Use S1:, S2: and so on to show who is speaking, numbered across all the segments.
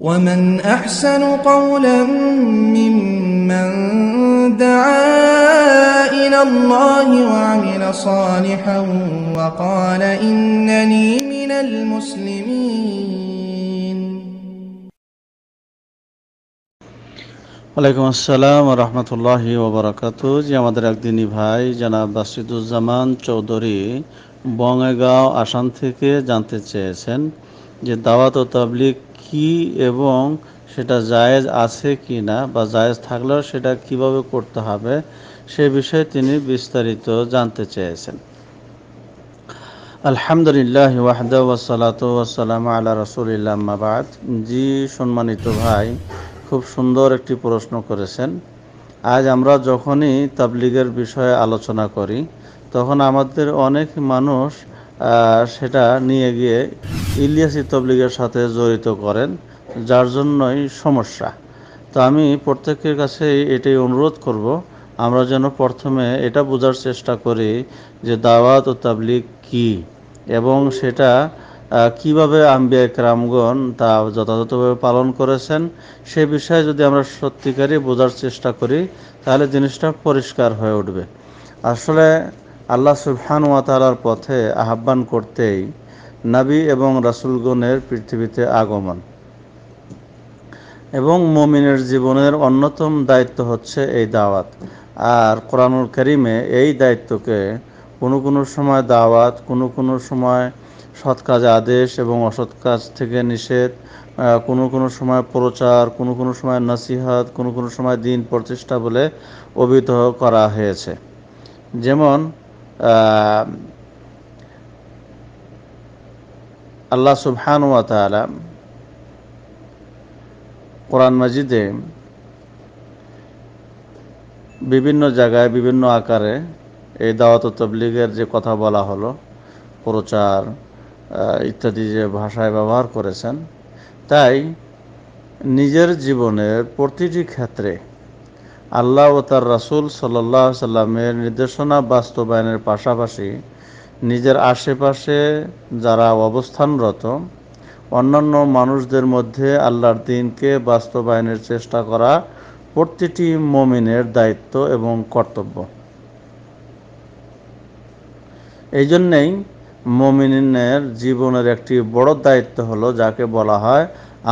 S1: ومن أحسن قولا ممن دعا إلى الله وعمل صالحا وقال ওয়ালাইকুম আসসালাম রহমতুল্লাহি ওবরাকাত যে আমাদের একদিনই ভাই জানাব বাসিদুজ্জামান চৌধুরী বঙ্গাগাঁও আসাম থেকে জানতে চেয়েছেন যে দাওয়াত ও তাবলিক কি এবং সেটা জায়েজ আছে কি না বা জায়েজ থাকলেও সেটা কিভাবে করতে হবে সে বিষয়ে তিনি বিস্তারিত জানতে চেয়েছেন আলহামদুলিল্লাহ ওয়াহদা ওয়াসালাত ওয়াসালাম আলা রসুলিল্লাহ মাবাদ জি সম্মানিত ভাই খুব সুন্দর একটি প্রশ্ন করেছেন আজ আমরা যখনই তাবলিগের বিষয়ে আলোচনা করি তখন আমাদের অনেক মানুষ সেটা নিয়ে গিয়ে ইলিয়াসি তবলিগের সাথে জড়িত করেন যার জন্যই সমস্যা তো আমি প্রত্যেকের কাছেই এটাই অনুরোধ করব আমরা যেন প্রথমে এটা বোঝার চেষ্টা করি যে দাওয়াত ও তাবলিগ কি এবং সেটা কিভাবে আম্বিয়া ক্রামগণ তা যথাযথভাবে পালন করেছেন সে বিষয়ে যদি আমরা সত্যিকারই বোঝার চেষ্টা করি তাহলে জিনিসটা পরিষ্কার হয়ে উঠবে আসলে আল্লাহ সুবহানুয়া তালার পথে আহ্বান করতেই নাবী এবং রাসুলগণের পৃথিবীতে আগমন এবং মমিনের জীবনের অন্যতম দায়িত্ব হচ্ছে এই দাওয়াত আর কোরআনুল করিমে এই দায়িত্বকে কোনো কোনো সময় দাওয়াত কোনো কোনো সময় সৎ কাজ আদেশ এবং অসৎ কাজ থেকে নিষেধ কোনো কোনো সময় প্রচার কোনো কোনো সময় নাসিহাত কোনো কোনো সময় দিন প্রতিষ্ঠা বলে অভিহিত করা হয়েছে যেমন আল্লাহ ওয়া তালা কোরআন মাজিদে বিভিন্ন জায়গায় বিভিন্ন আকারে এই দাওয়াত তবলিগের যে কথা বলা হলো প্রচার ইত্যাদি যে ভাষায় ব্যবহার করেছেন তাই নিজের জীবনের প্রতিটি ক্ষেত্রে আল্লাহ ও তার রাসুল সাল্লাহ সাল্লামের নির্দেশনা বাস্তবায়নের পাশাপাশি নিজের আশেপাশে যারা অবস্থানরত অন্যান্য মানুষদের মধ্যে আল্লাহর দিনকে বাস্তবায়নের চেষ্টা করা প্রতিটি মমিনের দায়িত্ব এবং কর্তব্য এই জন্যেই মমিনের জীবনের একটি বড় দায়িত্ব হলো যাকে বলা হয়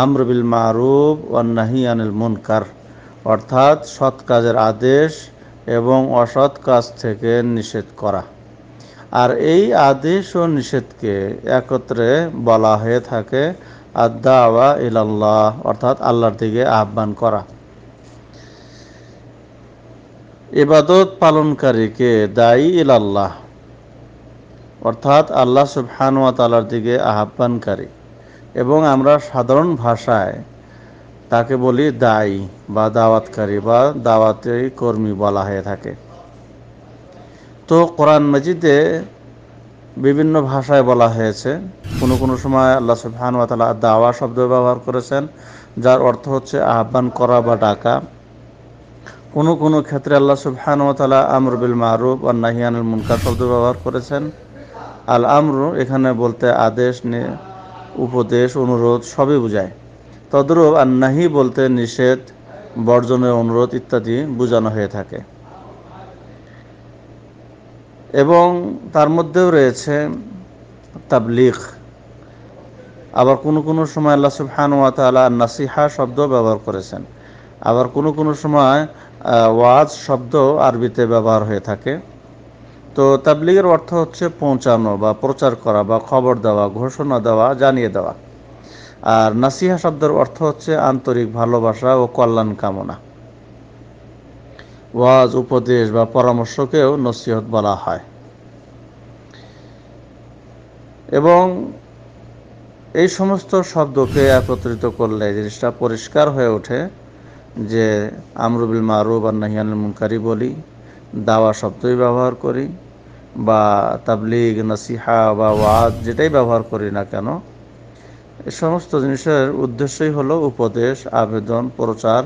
S1: আমরবিল মাহরুব ওয়ান্নাহি আনিল মুনকার অর্থাৎ সৎ কাজের আদেশ এবং অসৎ কাজ থেকে নিষেধ করা আর এই আদেশ ও নিষেধকে একত্রে বলা হয়ে থাকে আদাওয়া ইলাল্লাহ অর্থাৎ আল্লাহর দিকে আহ্বান করা ইবাদত পালনকারীকে দায়ী ইলাল্লাহ অর্থাৎ আল্লাহ সুফহানুয়া তালার দিকে আহ্বানকারী এবং আমরা সাধারণ ভাষায় তাকে বলি দায়ী বা দাওয়াতকারী বা দাওয়াতের কর্মী বলা হয়ে থাকে তো কোরআন মজিদে বিভিন্ন ভাষায় বলা হয়েছে কোনো কোনো সময় আল্লাহ সুবহান ওয়াতালা দাওয়া শব্দ ব্যবহার করেছেন যার অর্থ হচ্ছে আহ্বান করা বা ডাকা কোনো কোনো ক্ষেত্রে আল্লাহ সুবহান তালা আমর বিল মাহরুফ আর নাহিয়ানুল মুনকার শব্দ ব্যবহার করেছেন আল আমরু এখানে বলতে আদেশ উপদেশ অনুরোধ সবই বোঝায় তদ্রুপ আর নাহি বলতে নিষেধ বর্জনের অনুরোধ ইত্যাদি বোঝানো হয়ে থাকে এবং তার মধ্যেও রয়েছে তাবলিক আবার কোনো কোনো সময় আল্লাহ সুবহান ওয়া তালা নাসিহা শব্দ ব্যবহার করেছেন আবার কোনো কোনো সময় ওয়াজ শব্দ আরবিতে ব্যবহার হয়ে থাকে তো তাবলিগের অর্থ হচ্ছে পৌঁছানো বা প্রচার করা বা খবর দেওয়া ঘোষণা দেওয়া জানিয়ে দেওয়া আর নাসিহা শব্দের অর্থ হচ্ছে আন্তরিক ভালোবাসা ও কল্যাণ কামনা ওয়াজ উপদেশ বা পরামর্শকেও নসিহত বলা হয় এবং এই সমস্ত শব্দকে একত্রিত করলে জিনিসটা পরিষ্কার হয়ে ওঠে যে আমরুবিল মারুব আর নাহিয়ানুল মুনকারি বলি দাওয়া শব্দই ব্যবহার করি বা তাবলিগ নসিহা বা ওয়াজ যেটাই ব্যবহার করি না কেন এ সমস্ত জিনিসের উদ্দেশ্যই হলো উপদেশ আবেদন প্রচার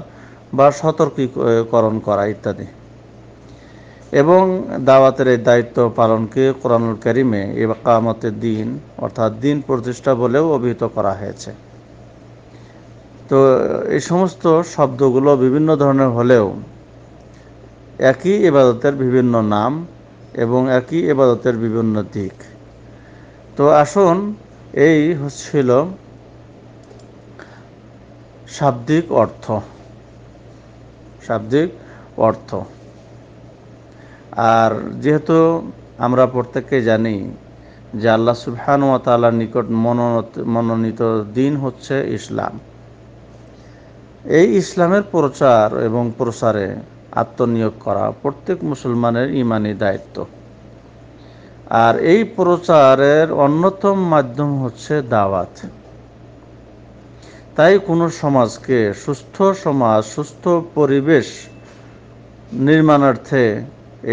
S1: বা সতর্কীকরণ করা ইত্যাদি এবং দাওয়াতের এই দায়িত্ব পালনকে কোরআনুল করিমে একামতের দিন অর্থাৎ দিন প্রতিষ্ঠা বলেও অভিহিত করা হয়েছে তো এই সমস্ত শব্দগুলো বিভিন্ন ধরনের হলেও একই এবাদতের বিভিন্ন নাম এবং একই এবাদতের বিভিন্ন দিক তো আসুন এই হচ্ছিল শাব্দিক অর্থ শাব্দিক অর্থ আর যেহেতু আমরা প্রত্যেককে জানি যে আল্লাহ সুবহান ও তালার নিকট মনোনীত দিন হচ্ছে ইসলাম এই ইসলামের প্রচার এবং প্রসারে আত্মনিয়োগ করা প্রত্যেক মুসলমানের ইমানি দায়িত্ব আর এই প্রচারের অন্যতম মাধ্যম হচ্ছে দাওয়াত তাই কোনো সমাজকে সুস্থ সমাজ সুস্থ পরিবেশ নির্মাণার্থে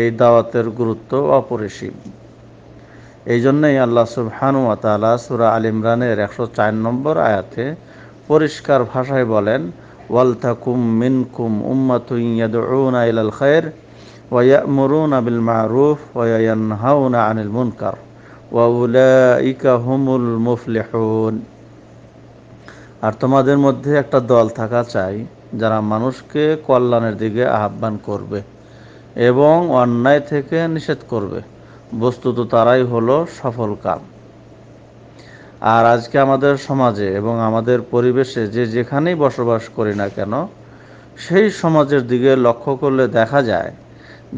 S1: এই দাওয়াতের গুরুত্ব অপরিসীম এই জন্যই আল্লাহ সুবহানুয়া তালা সুরা আল ইমরানের একশো চার নম্বর আয়াতে পরিষ্কার ভাষায় বলেন ওয়ালথাকুম মিনকুম উম্মাতুইয়াদউনা ইলাল খায়র মরুন আবিল মারুফ ওয়ায়ানহাউনা আনিল মুনকার ওয়া ইকা হুমুল মুফলিহুন আর তোমাদের মধ্যে একটা দল থাকা চাই যারা মানুষকে কল্যাণের দিকে আহ্বান করবে এবং অন্যায় থেকে নিষেধ করবে বস্তুত তারাই হলো সফল কাম আর আজকে আমাদের সমাজে এবং আমাদের পরিবেশে যে যেখানেই বসবাস করি না কেন সেই সমাজের দিকে লক্ষ্য করলে দেখা যায়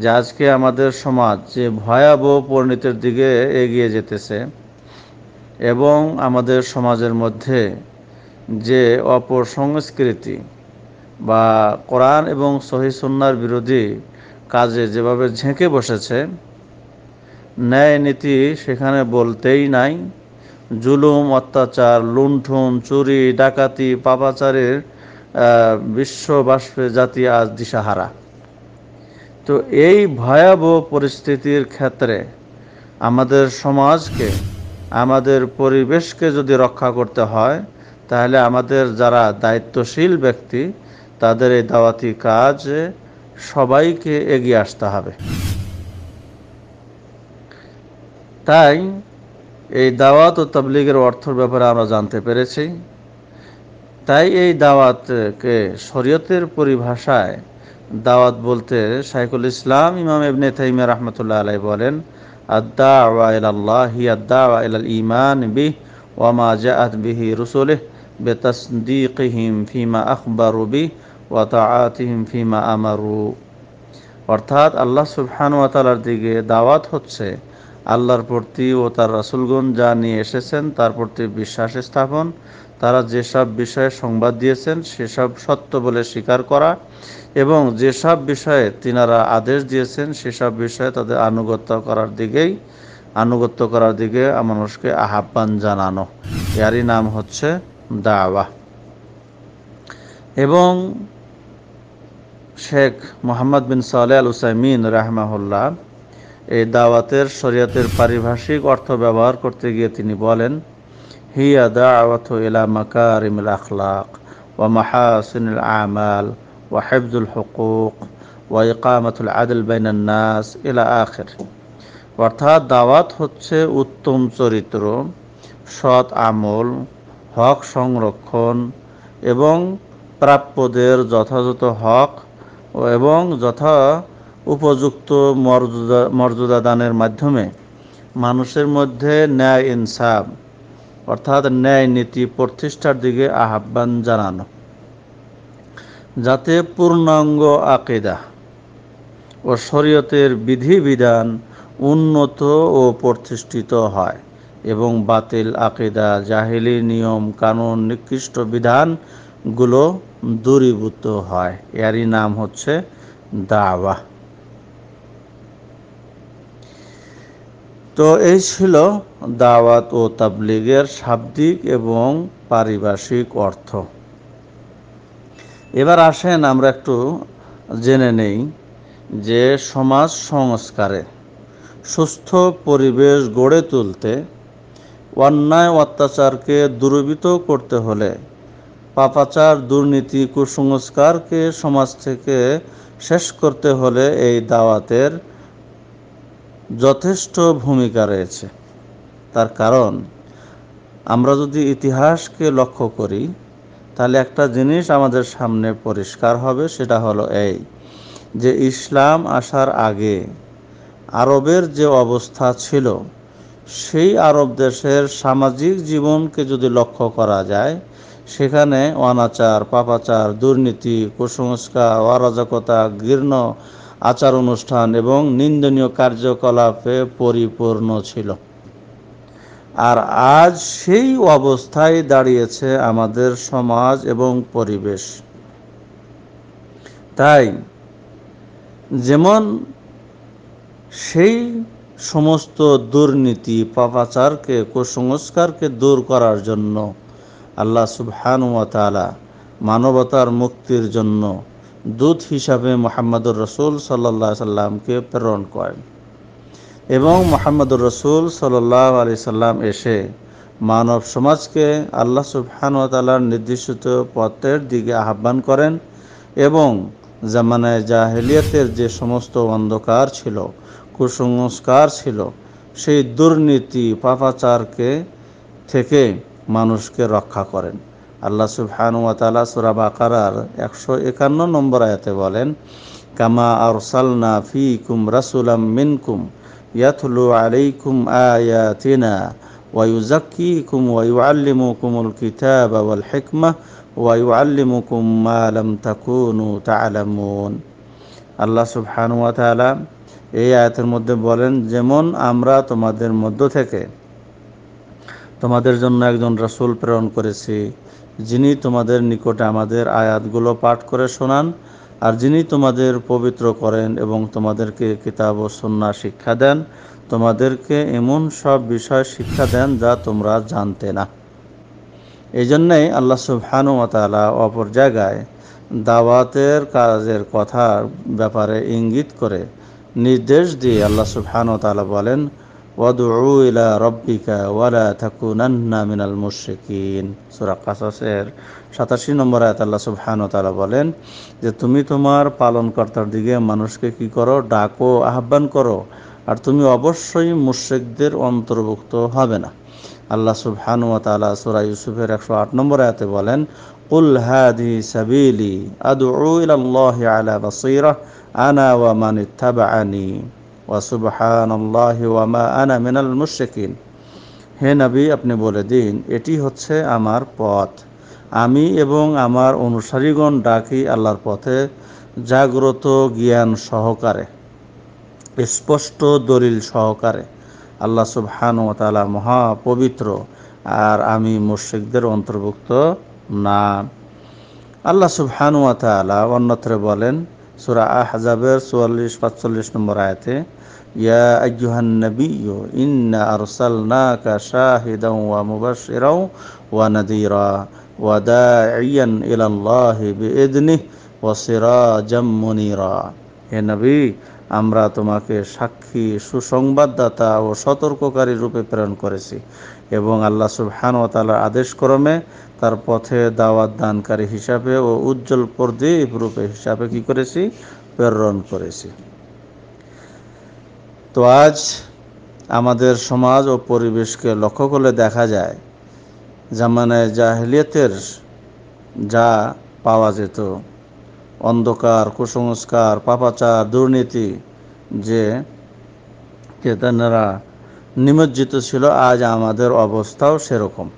S1: যে আজকে আমাদের সমাজ যে ভয়াবহ পরিণতির দিকে এগিয়ে যেতেছে এবং আমাদের সমাজের মধ্যে যে অপর সংস্কৃতি বা কোরআন এবং সহিসুন্নার বিরোধী কাজে যেভাবে ঝেঁকে বসেছে ন্যায় নীতি সেখানে বলতেই নাই জুলুম অত্যাচার লুণ্ঠন চুরি ডাকাতি পাপাচারের বিশ্ববাষ্পে জাতি আজ দিশাহারা তো এই ভয়াবহ পরিস্থিতির ক্ষেত্রে আমাদের সমাজকে আমাদের পরিবেশকে যদি রক্ষা করতে হয় তাহলে আমাদের যারা দায়িত্বশীল ব্যক্তি তাদের এই দাওয়াতি কাজ সবাইকে এগিয়ে আসতে হবে তাই এই দাওয়াত ও তবলিগের অর্থর ব্যাপারে আমরা জানতে পেরেছি তাই এই দাওয়াতকে শরীয়তের পরিভাষায় দাওয়াত বলতে শাইকুল ইসলাম ইমাম ইবনে তাইমিয়া রহমতুল্লাহ আলাই বলেন আদা আল্লাহ হি আদ্দা ইমান বিহ ওয়ামা জাআত বিহি রুসুলিহ বেতাসদিকহিম ফিমা আখবরুবি ওয়াতাআতিহিম ফিমা আমারু অর্থাৎ আল্লাহ ওয়া তালার দিকে দাওয়াত হচ্ছে আল্লাহর প্রতি ও তার রাসুলগণ যা নিয়ে এসেছেন তার প্রতি বিশ্বাস স্থাপন তারা যেসব বিষয়ে সংবাদ দিয়েছেন সেসব সত্য বলে স্বীকার করা এবং যেসব বিষয়ে তিনারা আদেশ দিয়েছেন সেসব বিষয়ে তাদের আনুগত্য করার দিকেই আনুগত্য করার দিকে মানুষকে আহ্বান জানানো এরই নাম হচ্ছে দাওয়া এবং শেখ মোহাম্মদ বিন সালে আল উসাইমিন রাহমাহুল্লাহ এই দাওয়াতের শরীয়তের পারিভাষিক অর্থ ব্যবহার করতে গিয়ে তিনি বলেন হিয়া দাওয়াত ইলা মাকারিমিল আখলাক ওয়া মাহাসিনুল আমাল ওয়া হেফজুল হুকুক ওয়া ইকামাতুল আদল বাইনান নাস ইলা আখির অর্থাৎ দাওয়াত হচ্ছে উত্তম চরিত্র সৎ আমল হক সংরক্ষণ এবং প্রাপ্যদের যথাযথ হক এবং যথা উপযুক্ত মর্যাদা মর্যাদা দানের মাধ্যমে মানুষের মধ্যে ন্যায় ইনসাফ অর্থাৎ ন্যায় নীতি প্রতিষ্ঠার দিকে আহ্বান জানানো যাতে পূর্ণাঙ্গ আকেদা ও শরীয়তের বিধিবিধান উন্নত ও প্রতিষ্ঠিত হয় এবং বাতিল আকিদা জাহিলি নিয়ম কানুন নিকৃষ্ট বিধানগুলো দূরীভূত হয় এরই নাম হচ্ছে দাওয়া তো এই ছিল দাওয়াত ও তাবলিগের শাব্দিক এবং পারিভাষিক অর্থ এবার আসেন আমরা একটু জেনে নেই যে সমাজ সংস্কারে সুস্থ পরিবেশ গড়ে তুলতে অন্যায় অত্যাচারকে দুরবিত করতে হলে পাপাচার দুর্নীতি কুসংস্কারকে সমাজ থেকে শেষ করতে হলে এই দাওয়াতের যথেষ্ট ভূমিকা রয়েছে তার কারণ আমরা যদি ইতিহাসকে লক্ষ্য করি তাহলে একটা জিনিস আমাদের সামনে পরিষ্কার হবে সেটা হলো এই যে ইসলাম আসার আগে আরবের যে অবস্থা ছিল সেই আরব দেশের সামাজিক জীবনকে যদি লক্ষ্য করা যায় সেখানে অনাচার পাপাচার দুর্নীতি কুসংস্কার অরাজকতা ঘৃণ্য আচার অনুষ্ঠান এবং নিন্দনীয় কার্যকলাপে পরিপূর্ণ ছিল আর আজ সেই অবস্থায় দাঁড়িয়েছে আমাদের সমাজ এবং পরিবেশ তাই যেমন সেই সমস্ত দুর্নীতি পাপাচারকে কুসংস্কারকে দূর করার জন্য আল্লাহ সুবহানুয়ালা মানবতার মুক্তির জন্য দূত হিসাবে মোহাম্মদুর রসুল সাল্লাহ সাল্লামকে প্রেরণ করেন এবং মোহাম্মদুর রসুল সাল্লাহ আলি সাল্লাম এসে মানব সমাজকে আল্লাহ সুবহানুয়ালার নির্দেশিত পথের দিকে আহ্বান করেন এবং জামানায় জাহেলিয়াতের যে সমস্ত অন্ধকার ছিল কুসংস্কার ছিল সেই দুর্নীতি পাপাচারকে থেকে মানুষকে রক্ষা করেন আল্লাহ সুবহানুয়াতালা সুরাব বাকারার একশো একান্ন নম্বর আয়াতে বলেন কামা আর সালনা ফি কুম রাসুলাম মিনকুম ইয়াথলু কুম আয়াতিনা ويزكيكم হেকমা الكتاب والحكمة ويعلمكم ما لم تكونوا تعلمون الله سبحانه وتعالى এই আয়াতের মধ্যে বলেন যেমন আমরা তোমাদের মধ্য থেকে তোমাদের জন্য একজন রাসুল প্রেরণ করেছি যিনি তোমাদের নিকটে আমাদের আয়াতগুলো পাঠ করে শোনান আর যিনি তোমাদের পবিত্র করেন এবং তোমাদেরকে কিতাব ও সন্না শিক্ষা দেন তোমাদেরকে এমন সব বিষয় শিক্ষা দেন যা তোমরা জানতে না এই জন্যেই আল্লাহ মাতালা অপর জায়গায় দাওয়াতের কাজের কথার ব্যাপারে ইঙ্গিত করে নির্দেশ দিয়ে আল্লাহ সুবহান তালা বলেন ওয়াদু ইলা রব্বিকা ওয়ালা থাকুনান্না মিনাল মুশরিকিন সূরা কাসাসের সাতাশি নম্বর আয়াত আল্লাহ সুবহানাহু তাআলা বলেন যে তুমি তোমার পালনকর্তার দিকে মানুষকে কি করো ডাকো আহ্বান করো আর তুমি অবশ্যই মুশরিকদের অন্তর্ভুক্ত হবে না আল্লাহ সুবহানাহু ওয়া তাআলা সূরা ইউসুফের 108 নম্বর আয়াতে বলেন কুল হাদি সাবিলি আদউ ইলা আলা বাসীরা আনা ওয়া মান ইত্তাবাআনি ওয়া সুবহানাল্লাহি ওয়া মা আনা মিনাল মুশরিকিন হে নবী আপনি বলে দিন এটি হচ্ছে আমার পথ আমি এবং আমার অনুসারীগণ ডাকি আল্লাহর পথে জাগ্রত জ্ঞান সহকারে স্পষ্ট দলিল সহকারে আল্লাহ সুবহান ও তালা মহা পবিত্র আর আমি মুর্শিকদের অন্তর্ভুক্ত না আল্লাহ সুবহান ওয়া তালা অন্যত্রে বলেন سورة أحزاب سورة ليش فتصل ليش نمبر آياتي يا أيها النبي إن أرسلناك شاهدا ومبشرا ونذيرا وداعيا إلى الله بإذنه وسراجا منيرا يا نبي আমরা তোমাকে সাক্ষী সুসংবাদদাতা ও সতর্ককারী রূপে প্রেরণ করেছি এবং আল্লাহ সুবহান ও তালার আদেশক্রমে তার পথে দাওয়াত দানকারী হিসাবে ও উজ্জ্বল প্রদীপ রূপে হিসাবে কি করেছি প্রেরণ করেছি তো আজ আমাদের সমাজ ও পরিবেশকে লক্ষ্য করলে দেখা যায় জামানায় জাহিলিয়াতের যা পাওয়া যেত অন্ধকার কুসংস্কার পাপাচার দুর্নীতি যে কেতানারা নিমজ্জিত ছিল আজ আমাদের অবস্থাও সেরকম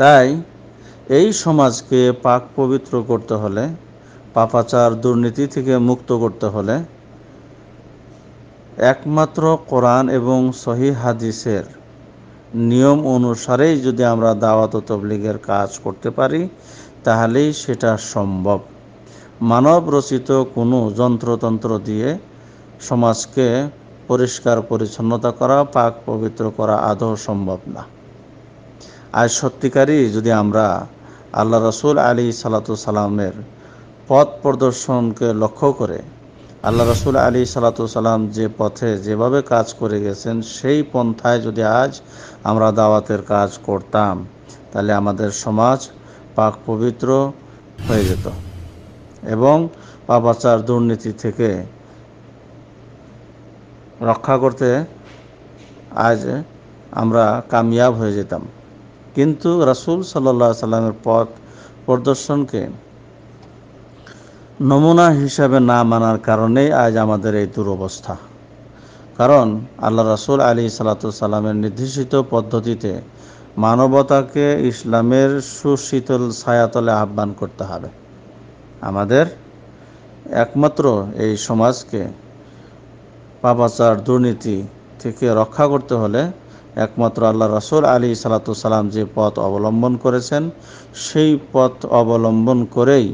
S1: তাই এই সমাজকে পাক পবিত্র করতে হলে পাপাচার দুর্নীতি থেকে মুক্ত করতে হলে একমাত্র কোরআন এবং সহি হাদিসের নিয়ম অনুসারেই যদি আমরা দাওয়াত তবলিগের কাজ করতে পারি তাহলেই সেটা সম্ভব মানব রচিত কোনো যন্ত্রতন্ত্র দিয়ে সমাজকে পরিষ্কার পরিচ্ছন্নতা করা পাক পবিত্র করা আদৌ সম্ভব না আর সত্যিকারই যদি আমরা আল্লাহ রসুল আলী সালাতু সালামের পথ প্রদর্শনকে লক্ষ্য করে আল্লাহ রসুল আলী সালাতু সালাম যে পথে যেভাবে কাজ করে গেছেন সেই পন্থায় যদি আজ আমরা দাওয়াতের কাজ করতাম তাহলে আমাদের সমাজ পাক পবিত্র হয়ে যেত এবং পাপাচার দুর্নীতি থেকে রক্ষা করতে আজ আমরা কামিয়াব হয়ে যেতাম কিন্তু রাসুল সাল্লাহ সাল্লামের পথ প্রদর্শনকে নমুনা হিসাবে না মানার কারণেই আজ আমাদের এই দুরবস্থা কারণ আল্লাহ রাসুল আলী সাল্লা সাল্লামের নির্দেশিত পদ্ধতিতে মানবতাকে ইসলামের সুশীতল ছায়াতলে আহ্বান করতে হবে আমাদের একমাত্র এই সমাজকে পাপাচার দুর্নীতি থেকে রক্ষা করতে হলে একমাত্র আল্লাহ রসুল আলী সালাতু সালাম যে পথ অবলম্বন করেছেন সেই পথ অবলম্বন করেই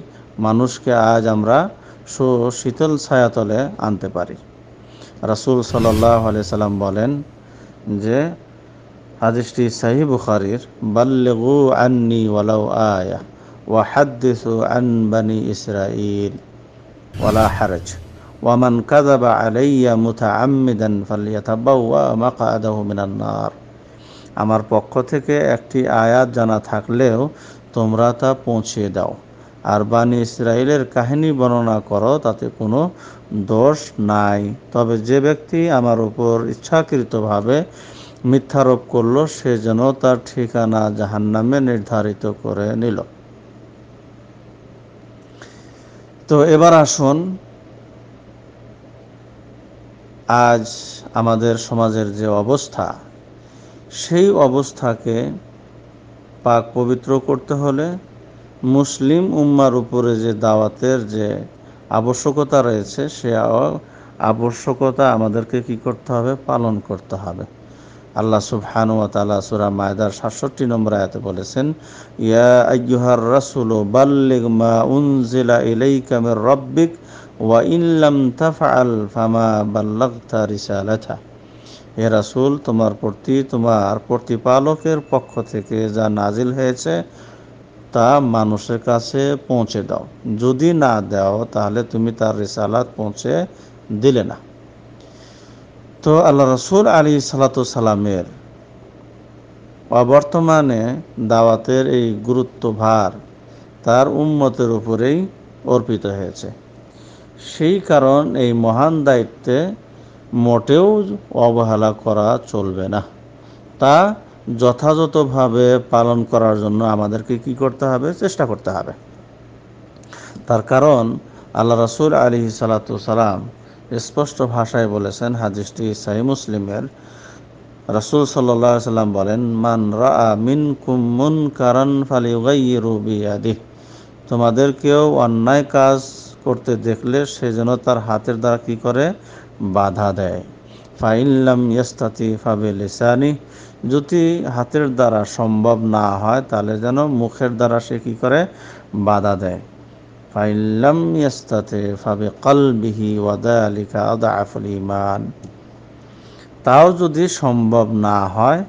S1: মানুষকে আজ আমরা সুশীতল ছায়াতলে আনতে পারি রাসুল সাল্লাহ আলিয়া সাল্লাম বলেন যে হাদিসটি সাহি বুখারির বাল্লেগু আন্নি ওয়ালাউ আয়া ওয়াহাদ্দিসু আন বানি ইসরাইল ওয়ালা হারাজ ওয়ামান কাযাবা আলাইয়া মুতাআম্মিদান ফালইয়াতাবাওয়া মাকআদাহু মিনান নার আমার পক্ষ থেকে একটি আয়াত জানা থাকলেও তোমরা তা পৌঁছে দাও আর বানি ইসরায়েলের কাহিনী বর্ণনা করো তাতে কোনো দোষ নাই তবে যে ব্যক্তি আমার উপর ইচ্ছাকৃতভাবে মিথ্যারোপ করল সে যেন তার ঠিকানা জাহান্নামে নির্ধারিত করে নিল তো এবার আসুন আজ আমাদের সমাজের যে অবস্থা সেই অবস্থাকে পাক পবিত্র করতে হলে মুসলিম উম্মার উপরে যে দাওয়াতের যে আবশ্যকতা রয়েছে সে আবশ্যকতা আমাদেরকে কি করতে হবে পালন করতে হবে আল্লাহ সুবহানু তালা সুরা মায়দার সাতষট্টি নম্বর আয়াতে বলেছেন ইয়া আইয়ুহার রাসুল বাল্লিগ মা উনজিলা ইলাইকা মির রব্বিক ওয়া ইল্লাম তাফআল ফামা বাল্লাগতা রিসালাতা হে রাসূল তোমার প্রতি তোমার প্রতিপালকের পক্ষ থেকে যা নাজিল হয়েছে তা মানুষের কাছে পৌঁছে দাও যদি না দাও তাহলে তুমি তার রিসালাত পৌঁছে দিলে না আল্লাহ রসুল আলী সালাতামের বর্তমানে দাওয়াতের এই গুরুত্বভার তার উন্মতের উপরেই অর্পিত হয়েছে সেই কারণ এই মহান দায়িত্বে মোটেও অবহেলা করা চলবে না তা যথাযথভাবে পালন করার জন্য আমাদেরকে কি করতে হবে চেষ্টা করতে হবে তার কারণ আল্লাহ রসুল আলী সালাম স্পষ্ট ভাষায় বলেছেন হাদিসটি সাহি মুসলিমের রাসুল সাল্লাহ সাল্লাম বলেন মান রা মিন কুমুন কারণ ফালিউগাই রুবি আদি তোমাদের কেউ অন্যায় কাজ করতে দেখলে সে যেন তার হাতের দ্বারা কী করে বাধা দেয় ফাইল্লাম ইয়াস্তাতি ফাবে লিসানি যদি হাতের দ্বারা সম্ভব না হয় তাহলে যেন মুখের দ্বারা সে কী করে বাধা দেয় ফাইল্লাম ইয়াস্তাতে ফাবে কলবিহি ওয়াদালিকা আদাফুল ইমান তাও যদি সম্ভব না হয়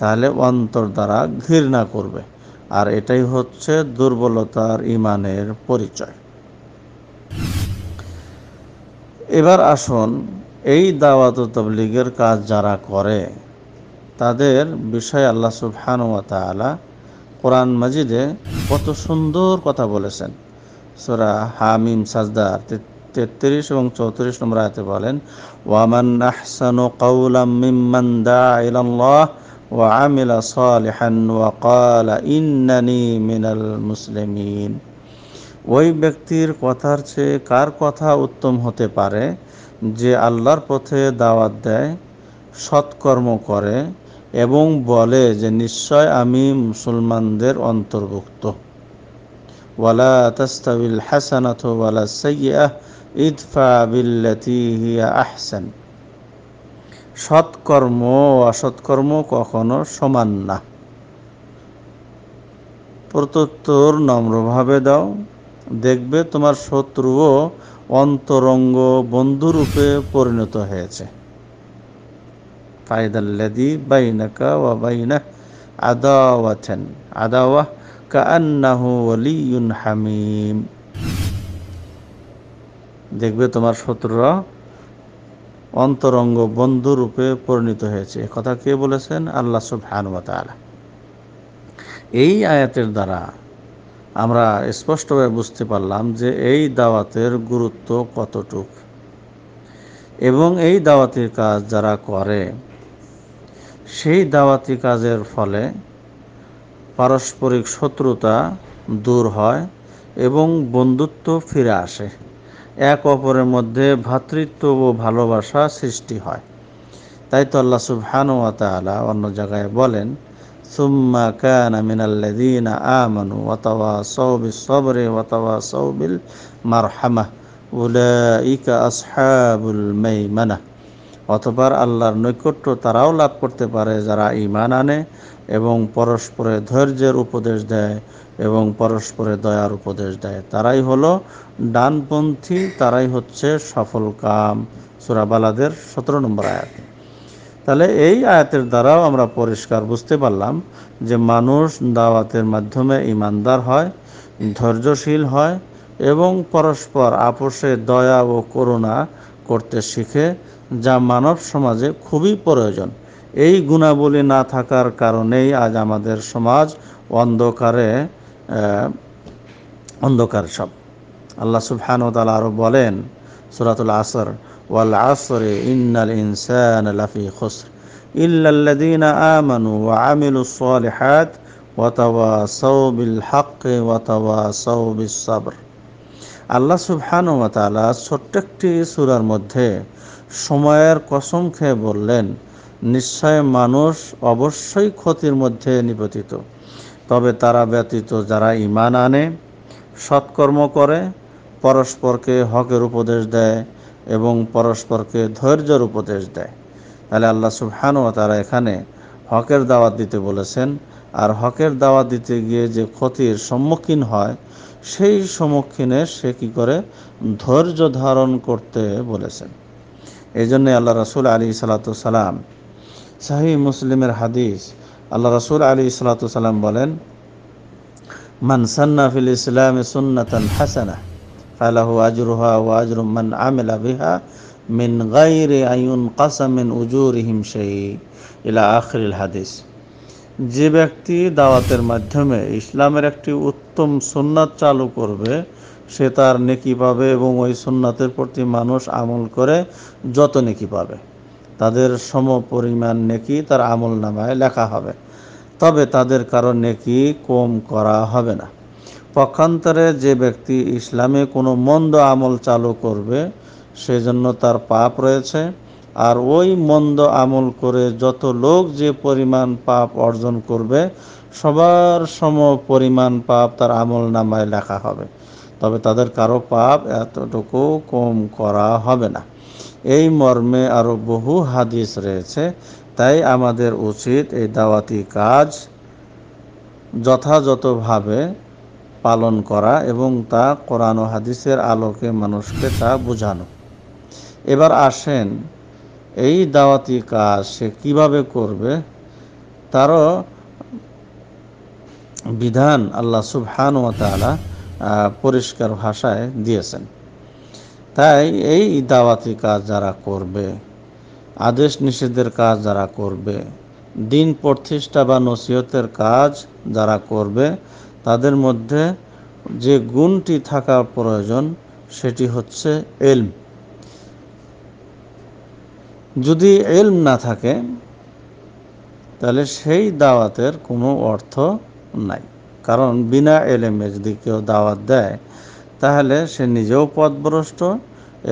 S1: তাহলে অন্তর দ্বারা ঘৃণা করবে আর এটাই হচ্ছে দুর্বলতার ইমানের পরিচয় এবার আসুন এই দাওয়াত তবলিগের কাজ যারা করে তাদের বিষয়ে আল্লাহ সুফানুয়া তালা কোরআন মাজিদে কত সুন্দর কথা বলেছেন সোরা হামিম সাজদার তেত্রিশ এবং চৌত্রিশ নম্বর আয়তে বলেন ওয়ামান আহসানু কাউলাম মিম্মান দা ইলাল্লাহ ওয়া আমিলা সালিহান ওয়া ক্বালা ইন্নানি মিনাল মুসলিমিন ওই ব্যক্তির কথার চেয়ে কার কথা উত্তম হতে পারে যে আল্লাহর পথে দাওয়াত দেয় সৎকর্ম করে এবং বলে যে নিশ্চয় আমি মুসলমানদের অন্তর্ভুক্ত ولا تستوي الحسنة ولا السيئة ادفع بالتي هي أحسن সৎকর্ম অসৎকর্ম কখনো সমান না প্রত্যুত্তর নম্রভাবে দাও দেখবে তোমার শত্রুও অন্তরঙ্গ বন্ধুরূপে পরিণত হয়েছে ফায়দাল্লাদি বাইনাকা ও বাইনা আদাওয়াথেন আদাওয়া কান্নাহু ওয়ালিউন হামিম দেখবে তোমার শত্রুরা অন্তরঙ্গ বন্ধুরূপে পরিণত হয়েছে কথা কে বলেছেন আল্লাহ সুবহানুয়া এই আয়াতের দ্বারা আমরা স্পষ্টভাবে বুঝতে পারলাম যে এই দাওয়াতের গুরুত্ব কতটুক এবং এই দাওয়াতির কাজ যারা করে সেই দাওয়াতি কাজের ফলে পারস্পরিক শত্রুতা দূর হয় এবং বন্ধুত্ব ফিরে আসে এক অপরের মধ্যে ভ্রাতৃত্ব ও ভালোবাসা সৃষ্টি হয় তাই তো আল্লাহ সুবহানুয়ালা অন্য জায়গায় বলেন সুম্মা কান মিনাল্লাদিন আমানু ওয়াতাওয়া সৌবিল সবরে ওয়াতাওয়া সৌবিল মারহামা উলাইকা আসহাবুল মাইমানা অতপর আল্লাহর নৈকট্য তারাও লাভ করতে পারে যারা ইমান আনে এবং পরস্পরে ধৈর্যের উপদেশ দেয় এবং পরস্পরে দয়ার উপদেশ দেয় তারাই হলো ডানপন্থী তারাই হচ্ছে সফল কাম সুরাবালাদের সতেরো নম্বর আয়াত তাহলে এই আয়াতের দ্বারাও আমরা পরিষ্কার বুঝতে পারলাম যে মানুষ দাওয়াতের মাধ্যমে ইমানদার হয় ধৈর্যশীল হয় এবং পরস্পর আপোষে দয়া ও করুণা করতে শিখে যা মানব সমাজে খুবই প্রয়োজন এই গুণাবলী না থাকার কারণেই আজ আমাদের সমাজ অন্ধকারে অন্ধকার সব আল্লাহ সুবহান তাল আরও বলেন সুরাতুল আসর ওয়াল আসরে ইন্নাল ইনসান লাফি খসর ইল্লাল্লাযীনা আমানু ওয়া আমিলুস সালিহাত ওয়া তাওয়াসাউ বিল হাক্কি ওয়া তাওয়াসাউ সাবর আল্লাহ সুবহান ওয়া তাআলা ছোট্ট একটি সুরার মধ্যে সময়ের কসম খেয়ে বললেন নিশ্চয় মানুষ অবশ্যই ক্ষতির মধ্যে নিপতিত তবে তারা ব্যতীত যারা ইমান আনে সৎকর্ম করে পরস্পরকে হকের উপদেশ দেয় এবং পরস্পরকে ধৈর্যের উপদেশ দেয় তাহলে আল্লাহ ও তারা এখানে হকের দাওয়াত দিতে বলেছেন আর হকের দাওয়াত দিতে গিয়ে যে ক্ষতির সম্মুখীন হয় সেই সম্মুখীনে সে কি করে ধৈর্য ধারণ করতে বলেছেন এই জন্যে আল্লাহ রাসুল আলী সালাতু সালাম শাহি মুসলিমের হাদিস আল্লাহ রসুল আলী সালাতাম বলেন মানসান্না ফিল ইসলাম সুন্নাতান হাসানা ফালাহু আজরুহা ওয়া আজরু মান আমিলা বিহা মিন গাইরে আইন কাসা মিন উজুরিহিম সেই ইলা আখরিল হাদিস যে ব্যক্তি দাওয়াতের মাধ্যমে ইসলামের একটি উত্তম সুন্নাত চালু করবে সে তার নেকি পাবে এবং ওই সুন্নাতের প্রতি মানুষ আমল করে যত নেকি পাবে তাদের সম পরিমাণ নেকি তার আমল নামায় লেখা হবে তবে তাদের কারো নেকি কম করা হবে না পক্ষান্তরে যে ব্যক্তি ইসলামে কোনো মন্দ আমল চালু করবে সেজন্য তার পাপ রয়েছে আর ওই মন্দ আমল করে যত লোক যে পরিমাণ পাপ অর্জন করবে সবার সম পরিমাণ পাপ তার আমল নামায় লেখা হবে তবে তাদের কারো পাপ এতটুকু কম করা হবে না এই মর্মে আরও বহু হাদিস রয়েছে তাই আমাদের উচিত এই দাওয়াতি কাজ যথাযথভাবে পালন করা এবং তা কোরআন ও হাদিসের আলোকে মানুষকে তা বোঝানো এবার আসেন এই দাওয়াতি কাজ সে কীভাবে করবে তারও বিধান আল্লাহ সুবহান ও তালা পরিষ্কার ভাষায় দিয়েছেন তাই এই দাওয়াতি কাজ যারা করবে আদেশ নিষেধের কাজ যারা করবে দিন প্রতিষ্ঠা বা নসিহতের কাজ যারা করবে তাদের মধ্যে যে গুণটি থাকা প্রয়োজন সেটি হচ্ছে এলম যদি এলম না থাকে তাহলে সেই দাওয়াতের কোনো অর্থ নাই কারণ বিনা এলেমে যদি কেউ দাওয়াত দেয় তাহলে সে নিজেও পথভ্রষ্ট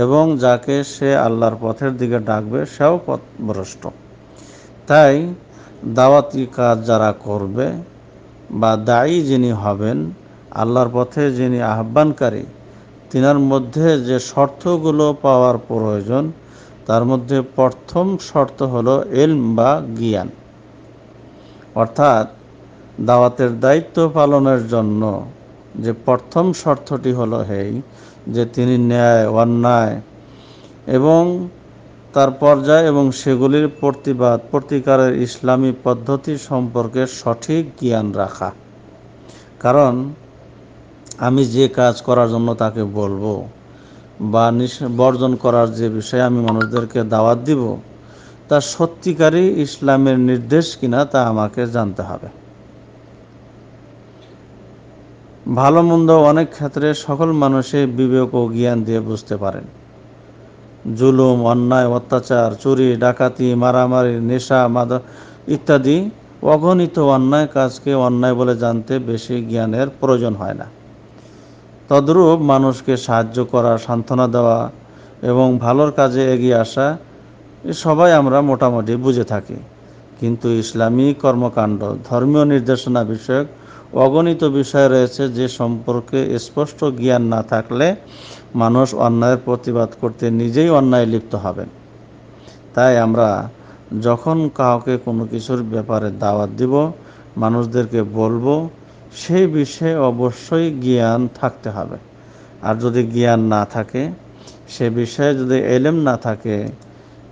S1: এবং যাকে সে আল্লাহর পথের দিকে ডাকবে সেও পথভ্রষ্ট তাই দাওয়াতি কাজ যারা করবে বা দায়ী যিনি হবেন আল্লাহর পথে যিনি আহ্বানকারী তিনার মধ্যে যে শর্তগুলো পাওয়ার প্রয়োজন তার মধ্যে প্রথম শর্ত হলো এলম বা জ্ঞান অর্থাৎ দাওয়াতের দায়িত্ব পালনের জন্য যে প্রথম শর্তটি হলো হেই যে তিনি ন্যায় অন্যায় এবং তার পর্যায় এবং সেগুলির প্রতিবাদ প্রতিকারের ইসলামী পদ্ধতি সম্পর্কে সঠিক জ্ঞান রাখা কারণ আমি যে কাজ করার জন্য তাকে বলবো বা বর্জন করার যে বিষয়ে আমি মানুষদেরকে দাওয়াত দিব তা সত্যিকারই ইসলামের নির্দেশ কিনা তা আমাকে জানতে হবে ভালো মন্দ অনেক ক্ষেত্রে সকল মানুষে বিবেক ও জ্ঞান দিয়ে বুঝতে পারেন জুলুম অন্যায় অত্যাচার চুরি ডাকাতি মারামারি নেশা মাদক ইত্যাদি অগণিত অন্যায় কাজকে অন্যায় বলে জানতে বেশি জ্ঞানের প্রয়োজন হয় না তদ্রূপ মানুষকে সাহায্য করা সান্ত্বনা দেওয়া এবং ভালোর কাজে এগিয়ে আসা এ সবাই আমরা মোটামুটি বুঝে থাকি কিন্তু ইসলামী কর্মকাণ্ড ধর্মীয় নির্দেশনা বিষয়ক অগণিত বিষয় রয়েছে যে সম্পর্কে স্পষ্ট জ্ঞান না থাকলে মানুষ অন্যায়ের প্রতিবাদ করতে নিজেই অন্যায় লিপ্ত হবেন তাই আমরা যখন কাউকে কোনো কিছুর ব্যাপারে দাওয়াত দিব মানুষদেরকে বলবো সেই বিষয়ে অবশ্যই জ্ঞান থাকতে হবে আর যদি জ্ঞান না থাকে সে বিষয়ে যদি এলেম না থাকে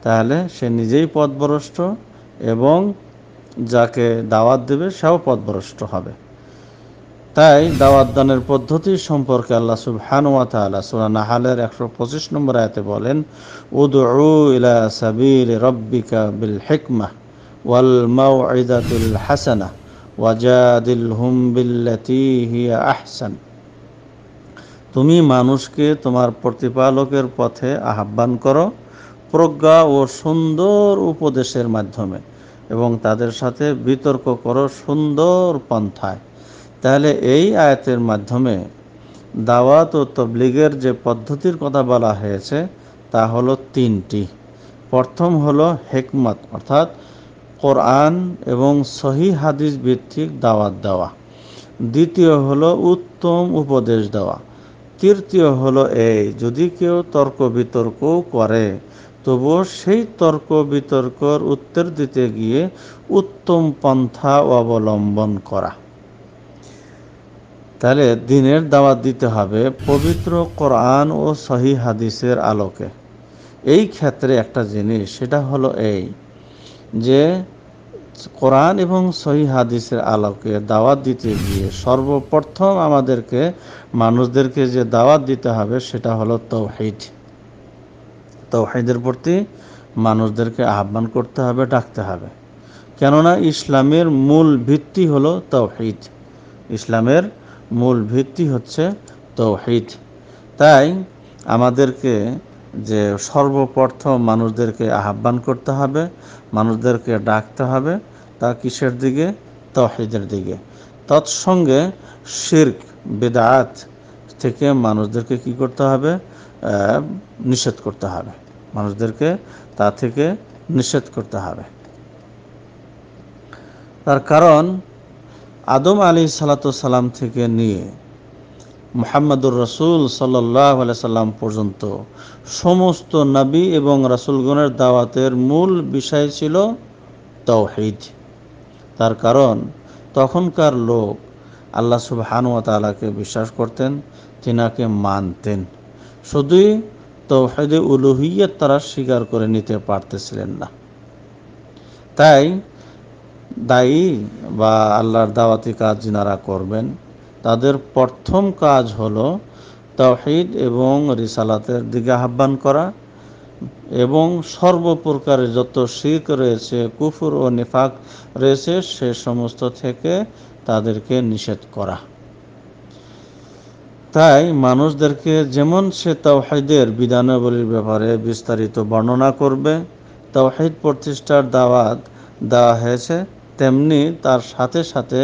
S1: তাহলে সে নিজেই পথভ্রষ্ট এবং যাকে দাওয়াত দেবে সেও পথভ্রষ্ট হবে তাই দাওয়াত দানের পদ্ধতি সম্পর্কে আল্লাহ ওয়া তাআলা সূরা নাহালের একশো পঁচিশ নম্বর আয়াতে বলেন উদউ ইলা সাবিল রব্বিকা বিল হেকমা ওয়াল মাউইদাতুল হাসানা ওয়াজাদিল হুম বিল্লাতি হিয়া আহসান তুমি মানুষকে তোমার প্রতিপালকের পথে আহ্বান করো প্রজ্ঞা ও সুন্দর উপদেশের মাধ্যমে এবং তাদের সাথে বিতর্ক করো সুন্দর পন্থায় তাহলে এই আয়াতের মাধ্যমে দাওয়াত ও তবলিগের যে পদ্ধতির কথা বলা হয়েছে তা হলো তিনটি প্রথম হলো হেকমত অর্থাৎ কোরআন এবং সহি হাদিস ভিত্তিক দাওয়াত দেওয়া দ্বিতীয় হলো উত্তম উপদেশ দেওয়া তৃতীয় হলো এই যদি কেউ তর্ক বিতর্ক করে তবুও সেই তর্ক বিতর্কর উত্তর দিতে গিয়ে উত্তম পন্থা অবলম্বন করা তাহলে দিনের দাওয়াত দিতে হবে পবিত্র কোরআন ও সহি হাদিসের আলোকে এই ক্ষেত্রে একটা জিনিস সেটা হলো এই যে কোরআন এবং সহি হাদিসের আলোকে দাওয়াত দিতে গিয়ে সর্বপ্রথম আমাদেরকে মানুষদেরকে যে দাওয়াত দিতে হবে সেটা হলো তৌহিদ তৌহিদের প্রতি মানুষদেরকে আহ্বান করতে হবে ডাকতে হবে কেননা ইসলামের মূল ভিত্তি হলো তৌহিদ ইসলামের মূল ভিত্তি হচ্ছে তৌহিদ তাই আমাদেরকে যে সর্বপ্রথম মানুষদেরকে আহ্বান করতে হবে মানুষদেরকে ডাকতে হবে তা কিসের দিকে তহিদের দিকে তৎসঙ্গে শির্ক বেদাত থেকে মানুষদেরকে কি করতে হবে নিষেধ করতে হবে মানুষদেরকে তা থেকে নিষেধ করতে হবে তার কারণ আদম আলী সালাম থেকে নিয়ে মোহাম্মদুর রসুল সাল্লাহ সাল্লাম পর্যন্ত সমস্ত নবী এবং রাসুলগণের দাওয়াতের মূল বিষয় ছিল তৌহিদ তার কারণ তখনকার লোক আল্লাহ সুবাহানুয়ালাকে বিশ্বাস করতেন তিনাকে মানতেন শুধুই তৌহেদে উলুহিয়ত তারা স্বীকার করে নিতে পারতেছিলেন না তাই দায়ী বা আল্লাহর দাওয়াতি কাজ যারা করবেন তাদের প্রথম কাজ হলো তহিদ এবং রিসালাতের দিকে আহ্বান করা এবং সর্বপ্রকারে যত শিখ রয়েছে কুফুর ও নিফাক রয়েছে সে সমস্ত থেকে তাদেরকে নিষেধ করা তাই মানুষদেরকে যেমন সে তাওহাইদের বিধানাবলীর ব্যাপারে বিস্তারিত বর্ণনা করবে তাওহিদ প্রতিষ্ঠার দাওয়াত দেওয়া হয়েছে তেমনি তার সাথে সাথে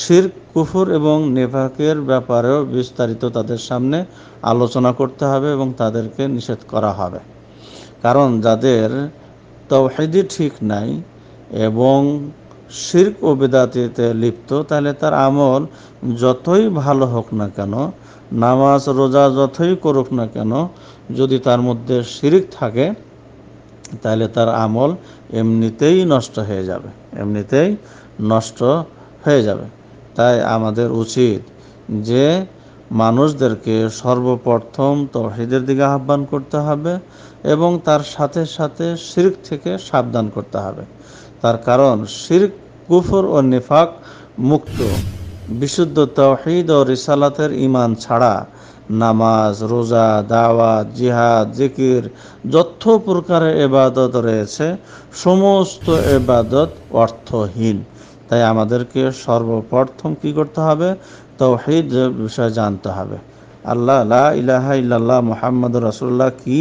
S1: শির কুফুর এবং নেভাকের ব্যাপারেও বিস্তারিত তাদের সামনে আলোচনা করতে হবে এবং তাদেরকে নিষেধ করা হবে কারণ যাদের তহেদি ঠিক নাই এবং শির্ক ও বেদাতিতে লিপ্ত তাহলে তার আমল যতই ভালো হোক না কেন নামাজ রোজা যতই করুক না কেন যদি তার মধ্যে শিরিক থাকে তাহলে তার আমল এমনিতেই নষ্ট হয়ে যাবে এমনিতেই নষ্ট হয়ে যাবে তাই আমাদের উচিত যে মানুষদেরকে সর্বপ্রথম তহিদের দিকে আহ্বান করতে হবে এবং তার সাথে সাথে শির্ক থেকে সাবধান করতে হবে তার কারণ শির্ক কুফর ও নিফাক মুক্ত বিশুদ্ধ তহিদ ও রিসালাতের ইমান ছাড়া নামাজ রোজা দাওয়াত জিহাদ জিকির যত প্রকারের এবাদত রয়েছে সমস্ত এবাদত অর্থহীন তাই আমাদেরকে সর্বপ্রথম কি করতে হবে তৌহিদ বিষয়ে জানতে হবে আল্লাহ লা ইলাহা ইল্লাল্লাহ মোহাম্মদ রসুল্লাহ কি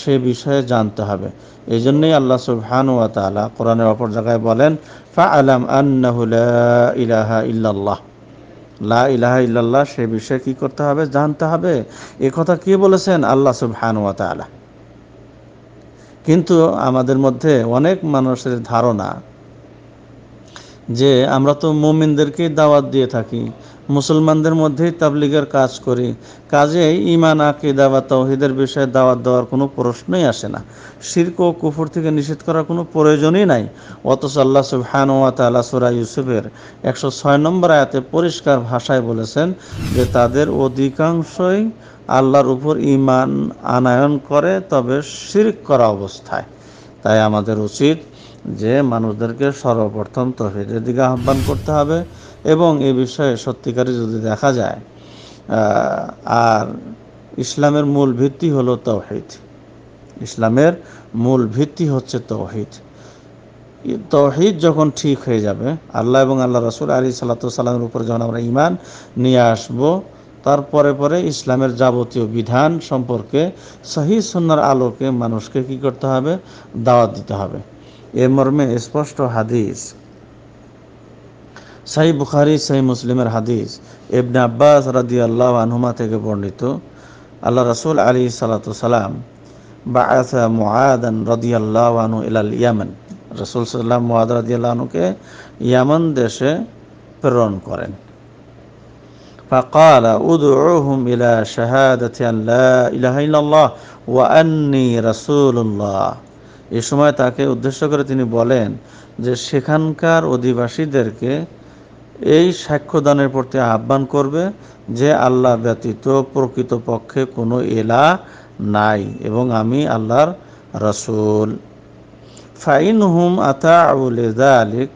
S1: সে বিষয়ে জানতে হবে এই জন্যই আল্লাহ সুবহান তালা কোরআনের অপর জায়গায় বলেন ফা আলাম আন্না ইলাহা ইল্লাল্লাহ লা ইলাহা ইল্লাল্লাহ সে বিষয়ে কি করতে হবে জানতে হবে এ কথা কে বলেছেন আল্লাহ সুবহানুয়া তালা কিন্তু আমাদের মধ্যে অনেক মানুষের ধারণা যে আমরা তো মুমিনদেরকেই দাওয়াত দিয়ে থাকি মুসলমানদের মধ্যেই তাবলিগের কাজ করি কাজেই ইমান আকিদা বা তহিদের বিষয়ে দাওয়াত দেওয়ার কোনো প্রশ্নই আসে না শির্ক ও কুফুর থেকে নিষেধ করার কোনো প্রয়োজনই নাই অথচ আল্লাহ সুবহান তালা সুরা ইউসুফের একশো ছয় নম্বর আয়াতে পরিষ্কার ভাষায় বলেছেন যে তাদের অধিকাংশই আল্লাহর উপর ইমান আনায়ন করে তবে শির্ক করা অবস্থায় তাই আমাদের উচিত যে মানুষদেরকে সর্বপ্রথম তহিদের দিকে আহ্বান করতে হবে এবং এ বিষয়ে সত্যিকারে যদি দেখা যায় আর ইসলামের মূল ভিত্তি হলো তৌহিদ ইসলামের মূল ভিত্তি হচ্ছে তৌহিদ তহিদ যখন ঠিক হয়ে যাবে আল্লাহ এবং আল্লাহ রসুল আলী সাল্লাতামের উপর যখন আমরা ইমান নিয়ে আসব তারপরে পরে ইসলামের যাবতীয় বিধান সম্পর্কে সহি সন্ন্যার আলোকে মানুষকে কি করতে হবে দাওয়াত দিতে হবে এ মর্মে স্পষ্ট হাদিস সাই বুখারি সাই মুসলিমের হাদিস এবনে আব্বাস রাদি আল্লাহ আনহুমা থেকে বর্ণিত আল্লাহ রসুল আলী সালাতু সালাম বাআসা মুআদান রাদিয়াল্লাহু আনহু ইলাল ইয়ামান রাসূল সাল্লাল্লাহু মুআদ রাদিয়াল্লাহু আনহুকে ইয়ামান দেশে প্রেরণ করেন فقال ادعوهم الى شهاده ان لا اله الا الله واني رسول الله এই সময় তাকে উদ্দেশ্য করে তিনি বলেন যে সেখানকার অধিবাসীদেরকে এই সাক্ষ্যদানের প্রতি আহ্বান করবে যে আল্লাহ ব্যতীত প্রকৃতপক্ষে কোনো এলা নাই এবং আমি আল্লাহর রসুল ফাইন হুম আতা আউলেদা আলিক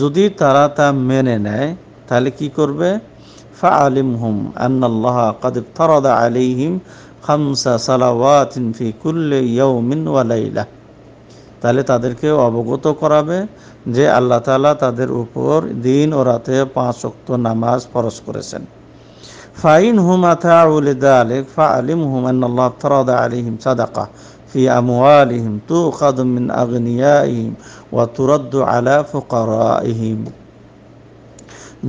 S1: যদি তারা তা মেনে নেয় তাহলে কি করবে ফা আলিম হুম আন্নাল্লাহ কাদিব ফরদা আলিহিম খামসা সালাওয়াত ইনফি কুল্লে ইয়াউমিন ওয়ালাইলা তাহলে তাদেরকে অবগত করাবে যে আল্লাহ তালা তাদের উপর দিন ও রাতে পাঁচ অক্ত নামাজ ফরজ করেছেন ফাইন হুমা থাউলিদা আলেক ফা আলিম হুমান আল্লাহ ফরাদা আলিহিম সাদাকা في أموالهم تؤخذ من أغنيائهم وترد على فقرائهم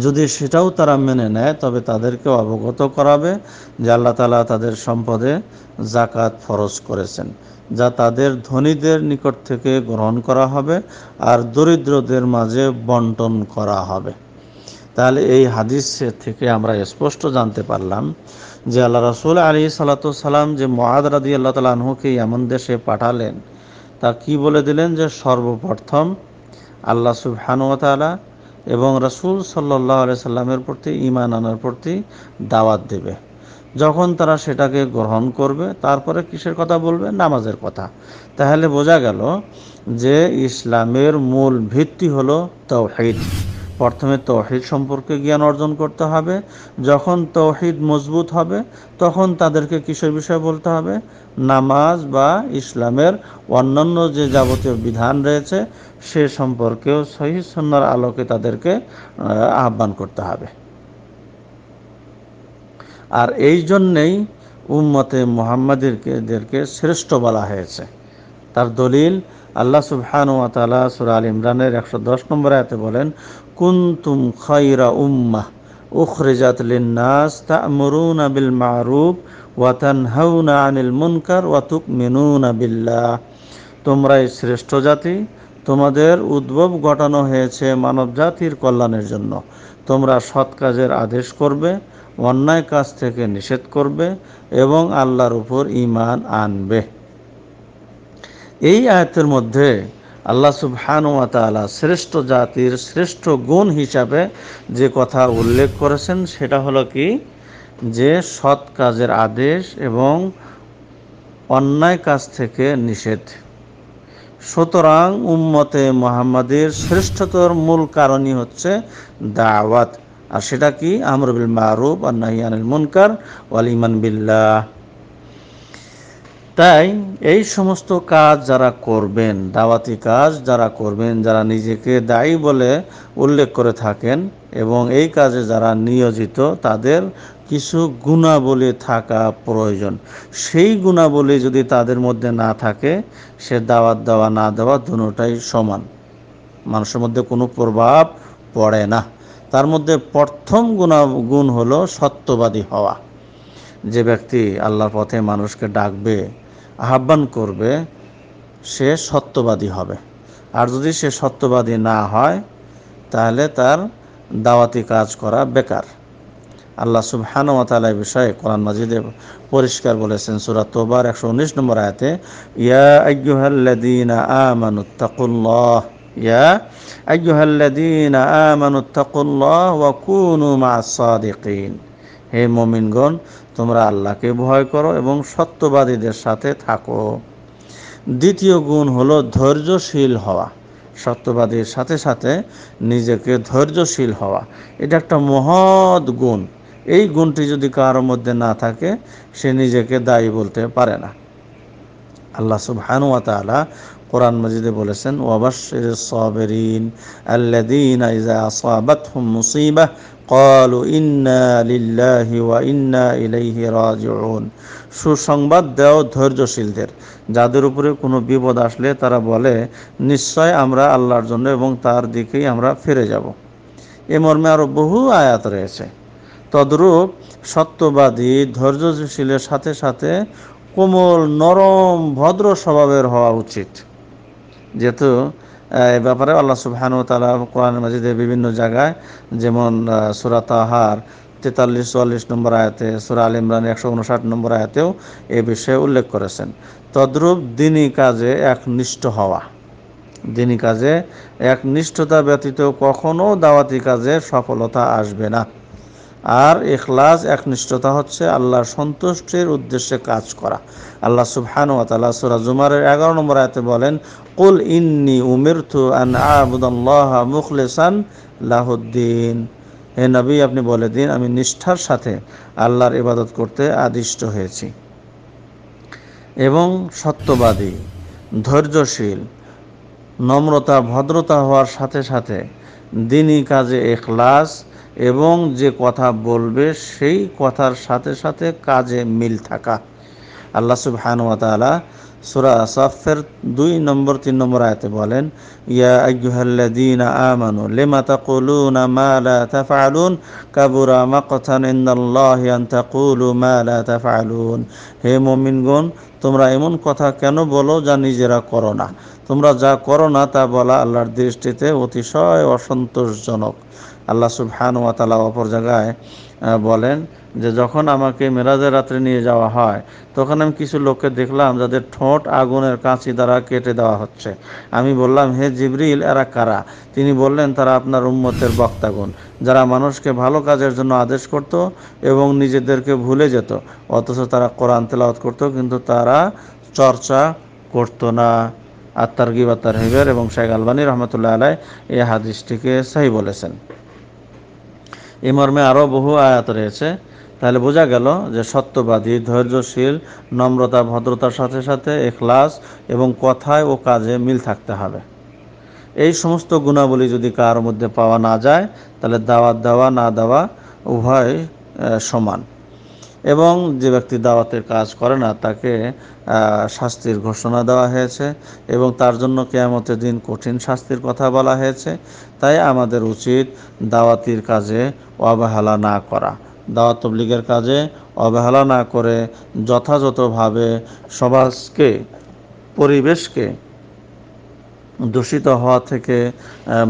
S1: যদি সেটাও তারা মেনে নেয় তবে তাদেরকে অবগত করাবে যে আল্লাহ তালা তাদের সম্পদে জাকাত ফরজ করেছেন যা তাদের ধনীদের নিকট থেকে গ্রহণ করা হবে আর দরিদ্রদের মাঝে বন্টন করা হবে তাহলে এই হাদিস থেকে আমরা স্পষ্ট জানতে পারলাম যে আল্লাহ রসুল আলী সাল্লা সালাম যে মহাদ রাদি আল্লাহ তালা আনহুকে এমন দেশে পাঠালেন তা কি বলে দিলেন যে সর্বপ্রথম আল্লাহ সুবহানুতালা এবং রসুল সাল্লাহ আলি সাল্লামের প্রতি ইমান আনার প্রতি দাওয়াত দেবে যখন তারা সেটাকে গ্রহণ করবে তারপরে কিসের কথা বলবে নামাজের কথা তাহলে বোঝা গেল যে ইসলামের মূল ভিত্তি হলো তৌহিদ প্রথমে তৌহিদ সম্পর্কে জ্ঞান অর্জন করতে হবে যখন তৌহিদ মজবুত হবে তখন তাদেরকে কিসের বিষয়ে বলতে হবে নামাজ বা ইসলামের অন্যান্য যে যাবতীয় বিধান রয়েছে সে সম্পর্কেও সহি সন্ন্যার আলোকে তাদেরকে আহ্বান করতে হবে আর এই জন্যেই উম্মতে মোহাম্মদেরকে শ্রেষ্ঠ বলা হয়েছে তার দলিল আল্লাহ সুবহান ওয়া তাআলা সূরা আল ইমরানের একশো দশ নম্বর আয়াতে বলেন কুন্তুম খায়রা উম্মা উখরিজাত লিন-নাস তা'মুরুনা বিল মা'রুফ ওয়া তানহাউনা আনিল মুনকার ওয়া তু'মিনুনা বিল্লাহ তোমরাই শ্রেষ্ঠ জাতি তোমাদের উদ্ভব ঘটানো হয়েছে মানব জাতির কল্যাণের জন্য তোমরা সৎ কাজের আদেশ করবে অন্যায় কাজ থেকে নিষেধ করবে এবং আল্লাহর উপর ইমান আনবে এই আয়তের মধ্যে আল্লাহ সুবহানুয়া তালা শ্রেষ্ঠ জাতির শ্রেষ্ঠ গুণ হিসাবে যে কথা উল্লেখ করেছেন সেটা হলো কি যে সৎ কাজের আদেশ এবং অন্যায় কাজ থেকে নিষেধ সুতরাং উম্মতে মোহাম্মদের শ্রেষ্ঠতর মূল কারণই হচ্ছে দাওয়াত আর সেটা কি আমর বিল মারুফ আর নাহিয়ানুল মুনকার ওয়াল ইমান বিল্লাহ তাই এই সমস্ত কাজ যারা করবেন দাওয়াতি কাজ যারা করবেন যারা নিজেকে দায়ী বলে উল্লেখ করে থাকেন এবং এই কাজে যারা নিয়োজিত তাদের কিছু গুণাবলী থাকা প্রয়োজন সেই গুণাবলী যদি তাদের মধ্যে না থাকে সে দাওয়াত দেওয়া না দেওয়া দুটাই সমান মানুষের মধ্যে কোনো প্রভাব পড়ে না তার মধ্যে প্রথম গুণা গুণ হলো সত্যবাদী হওয়া যে ব্যক্তি আল্লাহর পথে মানুষকে ডাকবে আহ্বান করবে সে সত্যবাদী হবে আর যদি সে সত্যবাদী না হয় তাহলে তার দাওয়াতি কাজ করা বেকার আল্লাহ সুবহানুয়াতালা বিষয়ে কোরআন মাজিদে পরিষ্কার বলেছেন সুরা তোবার একশো উনিশ নম্বর আয়াতে ইয়া আজ্ঞুহাল্লাদিনা আমানুত্তাকুল্লাহ يا أيها الذين آمنوا اتقوا الله وكونوا مع الصادقين হে মমিনগণ তোমরা আল্লাহকে ভয় করো এবং সত্যবাদীদের সাথে থাকো দ্বিতীয় গুণ হলো ধৈর্যশীল হওয়া সত্যবাদীর সাথে সাথে নিজেকে ধৈর্যশীল হওয়া এটা একটা মহৎ গুণ এই গুণটি যদি কারো মধ্যে না থাকে সে নিজেকে দায়ী বলতে পারে না আল্লাহ সুবহানুয়া তালা কোরআন মজিদে বলেছেন ওয়াবাশির সাবেরিন আল্লাযীনা ইযা আসাবাতহুম মুসিবাহ ক্বালু ইন্না লিল্লাহি ওয়া ইন্না ইলাইহি রাজিউন সুসংবাদ দাও ধৈর্যশীলদের যাদের উপরে কোনো বিপদ আসলে তারা বলে নিশ্চয় আমরা আল্লাহর জন্য এবং তার দিকেই আমরা ফিরে যাব এ মর্মে আরও বহু আয়াত রয়েছে তদ্রূপ সত্যবাদী ধৈর্যশীলের সাথে সাথে কোমল নরম ভদ্র স্বভাবের হওয়া উচিত যেহেতু এ ব্যাপারে আল্লাহ সুবহানু তালা কোরআন মাজিদে বিভিন্ন জায়গায় যেমন সুরাত আহার তেতাল্লিশ চুয়াল্লিশ নম্বর আয়াতে সুরা আল ইমরান একশো উনষাট নম্বর আয়াতেও এ বিষয়ে উল্লেখ করেছেন তদ্রূপ দিনই কাজে একনিষ্ঠ হওয়া দিনই কাজে একনিষ্ঠতা ব্যতীত কখনও দাওয়াতি কাজে সফলতা আসবে না আর এখলাস একনিষ্ঠতা হচ্ছে আল্লাহর সন্তুষ্টির উদ্দেশ্যে কাজ করা আল্লাহ সুবহান ও তালা সুরা জুমারের এগারো নম্বর আয়তে বলেন কুল ইন্নি উমিরথু আন আবুদাল্লাহ মুখলেসান লাহুদ্দিন হে নবী আপনি বলে দিন আমি নিষ্ঠার সাথে আল্লাহর ইবাদত করতে আদিষ্ট হয়েছি এবং সত্যবাদী ধৈর্যশীল নম্রতা ভদ্রতা হওয়ার সাথে সাথে দিনই কাজে এখলাস এবং যে কথা বলবে সেই কথার সাথে সাথে কাজে মিল থাকা আল্লাহ সুবহানুয়াতালা সুরা সাফের দুই নম্বর তিন নম্বর আয়তে বলেন ইয়া আইয়ুহাল্লাযীন আমানু লিমা তাকুলুনা মা লা তাফআলুন কাবুরা মাকতান ইন্দাল্লাহি আন তাকুলু মা লা তাফআলুন হে মুমিনগণ তোমরা এমন কথা কেন বলো যা নিজেরা করো না তোমরা যা করো না তা বলা আল্লাহর দৃষ্টিতে অতিশয় অসন্তোষজনক আল্লাহ সুবহান ওয়া তালা অপর জায়গায় বলেন যে যখন আমাকে মেরাজের রাত্রে নিয়ে যাওয়া হয় তখন আমি কিছু লোককে দেখলাম যাদের ঠোঁট আগুনের কাঁচি দ্বারা কেটে দেওয়া হচ্ছে আমি বললাম হে জিবরিল এরা কারা তিনি বললেন তারা আপনার উম্মতের বক্তাগুণ যারা মানুষকে ভালো কাজের জন্য আদেশ করত এবং নিজেদেরকে ভুলে যেত অথচ তারা কোরআন তেলাওয়াত করত কিন্তু তারা চর্চা করত না আত্মার গিবাত্তার হেবের হিবের এবং শেখ আলবানী রহমতুল্লাহ আলাই এই হাদিসটিকে সাহি বলেছেন এ মর্মে আরও বহু আয়াত রয়েছে তাহলে বোঝা গেল যে সত্যবাদী ধৈর্যশীল নম্রতা ভদ্রতার সাথে সাথে এখলাস এবং কথায় ও কাজে মিল থাকতে হবে এই সমস্ত গুণাবলী যদি কার মধ্যে পাওয়া না যায় তাহলে দাওয়াত দেওয়া না দেওয়া উভয় সমান এবং যে ব্যক্তি দাওয়াতের কাজ করে না তাকে শাস্তির ঘোষণা দেওয়া হয়েছে এবং তার জন্য কেয়ামতের দিন কঠিন শাস্তির কথা বলা হয়েছে তাই আমাদের উচিত দাওয়াতির কাজে অবহেলা না করা দাওয়াত তবলিগের কাজে অবহেলা না করে যথাযথভাবে সমাজকে পরিবেশকে দূষিত হওয়া থেকে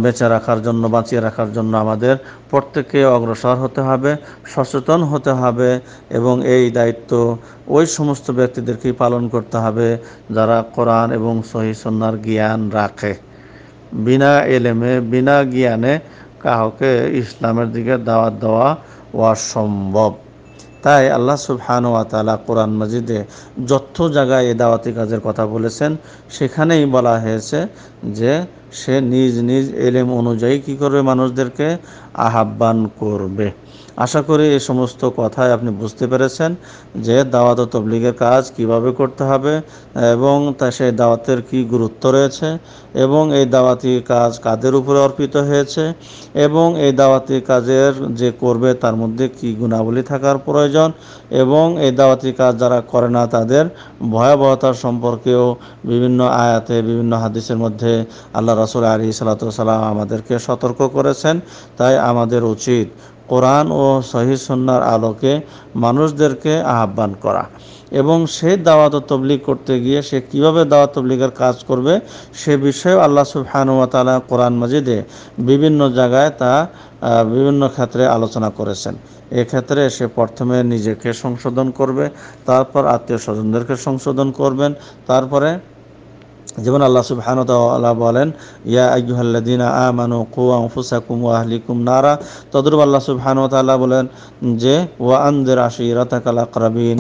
S1: বেঁচে রাখার জন্য বাঁচিয়ে রাখার জন্য আমাদের প্রত্যেককে অগ্রসর হতে হবে সচেতন হতে হবে এবং এই দায়িত্ব ওই সমস্ত ব্যক্তিদেরকেই পালন করতে হবে যারা কোরআন এবং সহি সন্ন্যার জ্ঞান রাখে বিনা এলেমে বিনা জ্ঞানে কাউকে ইসলামের দিকে দাওয়াত দেওয়া সম্ভব তাই আল্লাহ সুবহান ওয়া তালা কোরআন মজিদে যত জায়গায় এই দাওয়াতি কাজের কথা বলেছেন সেখানেই বলা হয়েছে যে সে নিজ নিজ এলেম অনুযায়ী কি করবে মানুষদেরকে আহ্বান করবে আশা করি এই সমস্ত কথাই আপনি বুঝতে পেরেছেন যে দাওয়াত ও তবলিগের কাজ কিভাবে করতে হবে এবং তা সেই দাওয়াতের কি গুরুত্ব রয়েছে এবং এই দাওয়াতি কাজ কাদের উপরে অর্পিত হয়েছে এবং এই দাওয়াতি কাজের যে করবে তার মধ্যে কি গুণাবলী থাকার প্রয়োজন এবং এই দাওয়াতি কাজ যারা করে না তাদের ভয়াবহতার সম্পর্কেও বিভিন্ন আয়াতে বিভিন্ন হাদিসের মধ্যে আল্লাহ রাসুল আলী সাল্লা সাল্লাম আমাদেরকে সতর্ক করেছেন তাই আমাদের উচিত কোরআন ও সন্ন্যার আলোকে মানুষদেরকে আহ্বান করা এবং সে দাওয়াত তবলিগ করতে গিয়ে সে কিভাবে দাওয়াত তবলিগের কাজ করবে সে বিষয়ে আল্লাহ সুবহানুয়া তালা কোরআন মজিদে বিভিন্ন জায়গায় তা বিভিন্ন ক্ষেত্রে আলোচনা করেছেন এক্ষেত্রে সে প্রথমে নিজেকে সংশোধন করবে তারপর আত্মীয় স্বজনদেরকে সংশোধন করবেন তারপরে যেমন আল্লাহ সুবাহানতাল্লাহ বলেন ইয়া আইহাল্লাদিনা আমানু কুয়া ফুসাকুম ওয়াহলিকুম নারা তদ্রুব আল্লাহ সুবাহানতাল্লাহ বলেন যে ওয়া আন্দের আশি রাতাকালা করাবিন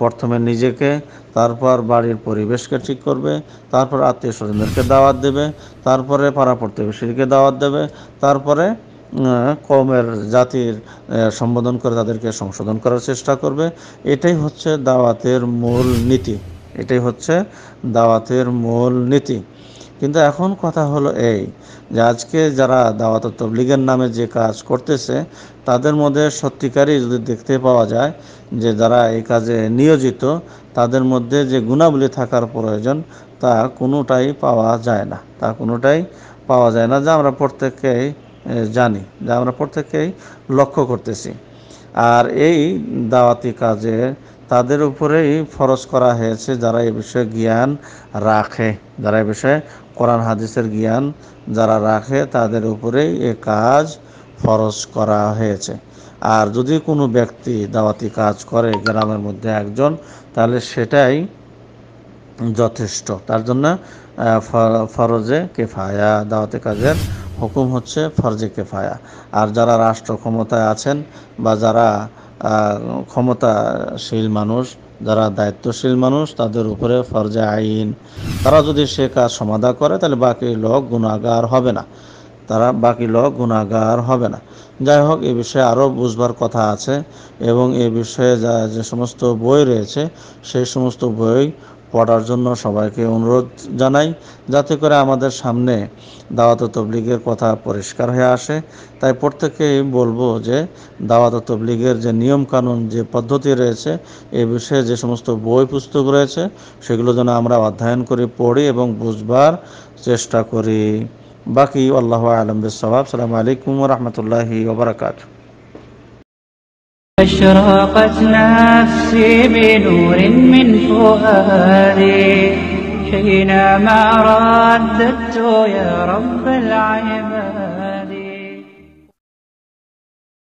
S1: প্রথমে নিজেকে তারপর বাড়ির পরিবেশকে ঠিক করবে তারপর আত্মীয় স্বজনদেরকে দাওয়াত দেবে তারপরে পাড়া প্রতিবেশীকে দাওয়াত দেবে তারপরে কমের জাতির সম্বোধন করে তাদেরকে সংশোধন করার চেষ্টা করবে এটাই হচ্ছে দাওয়াতের মূল নীতি এটাই হচ্ছে দাওয়াতের মূল নীতি কিন্তু এখন কথা হলো এই যে আজকে যারা দাওয়াত তবলিগের নামে যে কাজ করতেছে তাদের মধ্যে সত্যিকারই যদি দেখতে পাওয়া যায় যে যারা এই কাজে নিয়োজিত তাদের মধ্যে যে গুণাবলী থাকার প্রয়োজন তা কোনোটাই পাওয়া যায় না তা কোনোটাই পাওয়া যায় না যা আমরা প্রত্যেককেই জানি যা আমরা প্রত্যেকেই লক্ষ্য করতেছি আর এই দাওয়াতি কাজের তাদের উপরেই ফরজ করা হয়েছে যারা এ বিষয়ে জ্ঞান রাখে যারা এ বিষয়ে কোরআন হাদিসের জ্ঞান যারা রাখে তাদের উপরেই এ কাজ ফরজ করা হয়েছে আর যদি কোনো ব্যক্তি দাওয়াতি কাজ করে গ্রামের মধ্যে একজন তাহলে সেটাই যথেষ্ট তার জন্য ফরজে কেফায়া দাওয়াতি কাজের হুকুম হচ্ছে ফরজে কেফায়া আর যারা রাষ্ট্র ক্ষমতায় আছেন বা যারা ক্ষমতাশীল মানুষ যারা দায়িত্বশীল মানুষ তাদের উপরে ফরজে আইন তারা যদি সে কাজ সমাধা করে তাহলে বাকি লোক গুণাগার হবে না তারা বাকি লোক গুণাগার হবে না যাই হোক এ বিষয়ে আরও বুঝবার কথা আছে এবং এ বিষয়ে যা যে সমস্ত বই রয়েছে সেই সমস্ত বই পড়ার জন্য সবাইকে অনুরোধ জানাই যাতে করে আমাদের সামনে দাওয়াত তবলিগের কথা পরিষ্কার হয়ে আসে তাই প্রত্যেকেই বলবো যে দাওয়াত তবলিগের যে নিয়মকানুন যে পদ্ধতি রয়েছে এ বিষয়ে যে সমস্ত বই পুস্তক রয়েছে সেগুলো যেন আমরা অধ্যয়ন করে পড়ি এবং বুঝবার চেষ্টা করি বাকি আল্লাহ আলম বিসাব সালাম আলাইকুম রহমতুল্লাহি ওবরাকাতু أشرقت نفسي بنور من فؤادي حينما رددت يا رب العيب